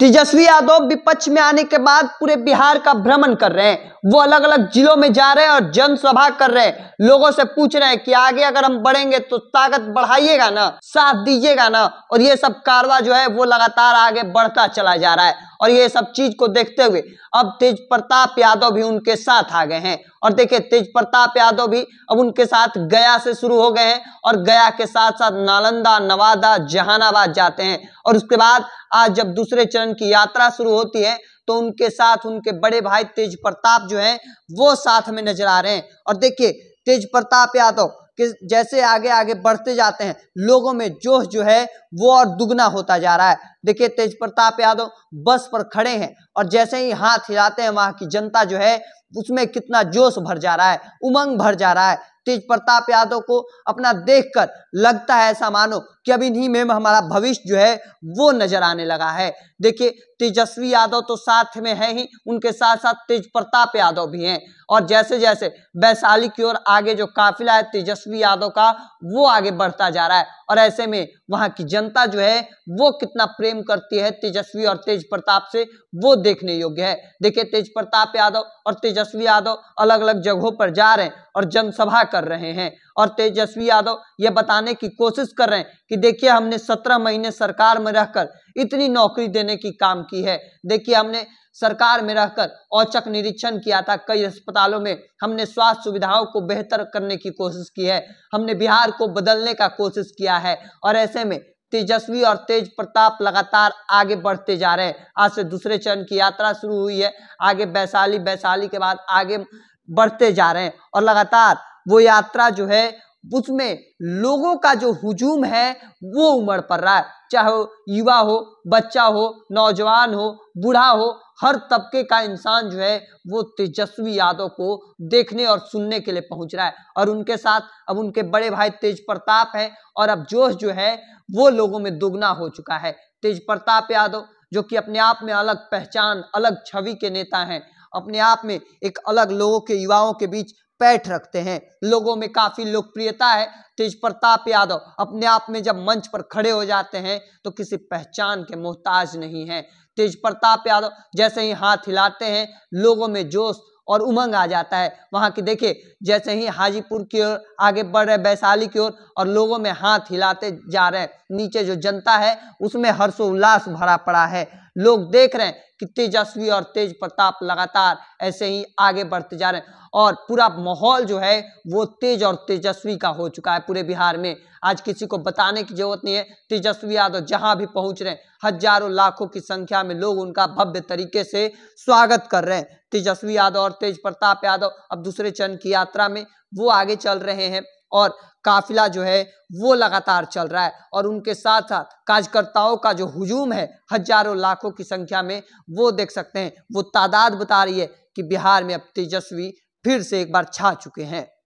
तेजस्वी यादव विपक्ष में आने के बाद पूरे बिहार का भ्रमण कर रहे हैं वो अलग अलग जिलों में जा रहे हैं और जनसभा कर रहे हैं लोगों से पूछ रहे हैं कि आगे अगर हम बढ़ेंगे तो ताकत बढ़ाइएगा ना साथ दीजिएगा ना और ये सब कारवा जो है वो लगातार आगे बढ़ता चला जा रहा है और ये सब चीज को देखते हुए अब तेज प्रताप यादव भी उनके साथ आ गए हैं और देखिए तेज प्रताप यादव भी अब उनके साथ गया से शुरू हो गए हैं और गया के साथ साथ नालंदा नवादा जहानाबाद जाते हैं और उसके बाद आज जब दूसरे चरण की यात्रा शुरू होती है तो उनके साथ उनके बड़े भाई तेज प्रताप जो हैं वो साथ में नजर आ रहे हैं और देखिए तेज प्रताप यादव कि जैसे आगे आगे बढ़ते जाते हैं लोगों में जोश जो है वो और दुगना होता जा रहा है देखिए तेज प्रताप यादव बस पर खड़े हैं और जैसे ही हाथ हिलाते हैं वहां की जनता जो है उसमें कितना जोश भर जा रहा है उमंग भर जा रहा है तेज प्रताप यादव को अपना देखकर लगता है ऐसा मानो कि अब इन्हीं में हमारा भविष्य जो है वो नजर आने लगा है देखिए तेजस्वी यादव तो साथ में है ही उनके साथ साथ तेज प्रताप यादव भी हैं और जैसे जैसे वैशाली की ओर आगे जो काफिला है तेजस्वी यादव का वो आगे बढ़ता जा रहा है और ऐसे में वहाँ की जनता जो है वो कितना प्रेम प्रेम करती है तेजस्वी और तेज प्रताप से वो देखने योग्य है देखिए तेज प्रताप यादव और तेजस्वी यादव अलग अलग जगहों पर जा रहे हैं और जनसभा कर रहे हैं और तेजस्वी यादव ये बताने की कोशिश कर रहे हैं कि देखिए हमने सत्रह महीने सरकार में रहकर इतनी नौकरी देने की काम की है देखिए हमने सरकार में रहकर औचक निरीक्षण किया था कई अस्पतालों में हमने स्वास्थ्य सुविधाओं को बेहतर करने की कोशिश की है हमने बिहार को बदलने का कोशिश किया है और ऐसे में तेजस्वी और तेज प्रताप लगातार आगे बढ़ते जा रहे हैं आज से दूसरे चरण की यात्रा शुरू हुई है आगे वैशाली वैशाली के बाद आगे बढ़ते जा रहे हैं और लगातार वो यात्रा जो है उसमें लोगों का जो हुजूम है वो उमड़ पड़ रहा है चाहे युवा हो बच्चा हो नौजवान हो बूढ़ा हो हर तबके का इंसान जो है वो तेजस्वी यादव को देखने और सुनने के लिए पहुंच रहा है और उनके साथ अब उनके बड़े भाई तेज प्रताप है और अब जोश जो है वो लोगों में दोगुना हो चुका है तेज प्रताप यादव जो कि अपने आप में अलग पहचान अलग छवि के नेता हैं अपने आप में एक अलग लोगों के युवाओं के बीच पैठ रखते हैं लोगों में काफी लोकप्रियता है तेज प्रताप यादव अपने आप में जब मंच पर खड़े हो जाते हैं तो किसी पहचान के मोहताज नहीं है तेज प्रताप यादव जैसे ही हाथ हिलाते हैं लोगों में जोश और उमंग आ जाता है वहाँ की देखिए जैसे ही हाजीपुर की ओर आगे बढ़ रहे वैशाली की ओर और, और लोगों में हाथ हिलाते जा रहे हैं नीचे जो जनता है उसमें हर्षोल्लास भरा पड़ा है लोग देख रहे हैं कि तेजस्वी और तेज प्रताप लगातार ऐसे ही आगे बढ़ते जा रहे हैं और पूरा माहौल जो है वो तेज और तेजस्वी का हो चुका है पूरे बिहार में आज किसी को बताने की जरूरत नहीं है तेजस्वी यादव जहां भी पहुंच रहे हैं हजारों लाखों की संख्या में लोग उनका भव्य तरीके से स्वागत कर रहे हैं तेजस्वी यादव और तेज प्रताप यादव अब दूसरे चरण की यात्रा में वो आगे चल रहे हैं और काफिला जो है वो लगातार चल रहा है और उनके साथ साथ कार्यकर्ताओं का जो हुजूम है हजारों लाखों की संख्या में वो देख सकते हैं वो तादाद बता रही है कि बिहार में अब तेजस्वी फिर से एक बार छा चुके हैं